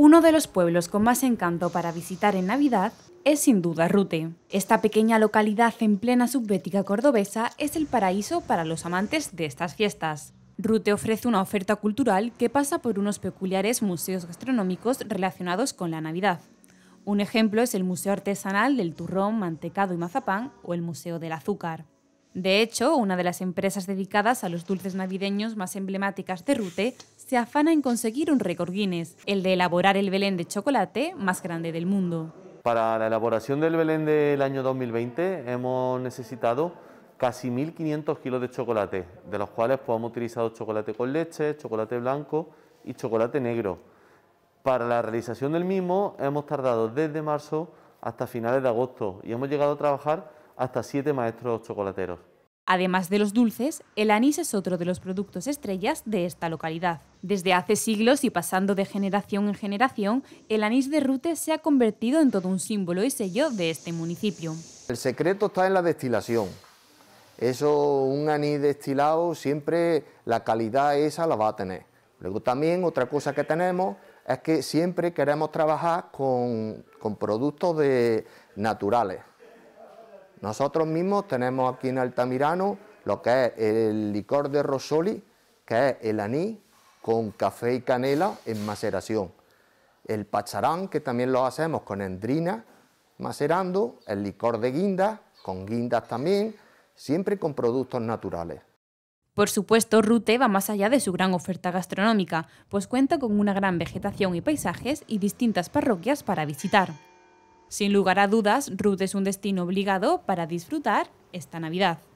Uno de los pueblos con más encanto para visitar en Navidad es sin duda Rute. Esta pequeña localidad en plena subbética cordobesa es el paraíso para los amantes de estas fiestas. Rute ofrece una oferta cultural que pasa por unos peculiares museos gastronómicos relacionados con la Navidad. Un ejemplo es el Museo Artesanal del Turrón, Mantecado y Mazapán o el Museo del Azúcar. De hecho, una de las empresas dedicadas a los dulces navideños más emblemáticas de Rute se afana en conseguir un récord Guinness, el de elaborar el Belén de chocolate más grande del mundo. Para la elaboración del Belén del año 2020 hemos necesitado casi 1.500 kilos de chocolate, de los cuales pues, hemos utilizado chocolate con leche, chocolate blanco y chocolate negro. Para la realización del mismo hemos tardado desde marzo hasta finales de agosto y hemos llegado a trabajar hasta siete maestros chocolateros. Además de los dulces, el anís es otro de los productos estrellas de esta localidad. Desde hace siglos y pasando de generación en generación, el anís de Rute se ha convertido en todo un símbolo y sello de este municipio. El secreto está en la destilación. Eso, un anís destilado, siempre la calidad esa la va a tener. Luego también otra cosa que tenemos es que siempre queremos trabajar con, productos de, naturales. Nosotros mismos tenemos aquí en Altamirano lo que es el licor de Rosoli, que es el anís con café y canela en maceración. El pacharán, que también lo hacemos con endrina macerando, el licor de guindas, con guindas también, siempre con productos naturales. Por supuesto, Rute va más allá de su gran oferta gastronómica, pues cuenta con una gran vegetación y paisajes y distintas parroquias para visitar. Sin lugar a dudas, Ruth es un destino obligado para disfrutar esta Navidad.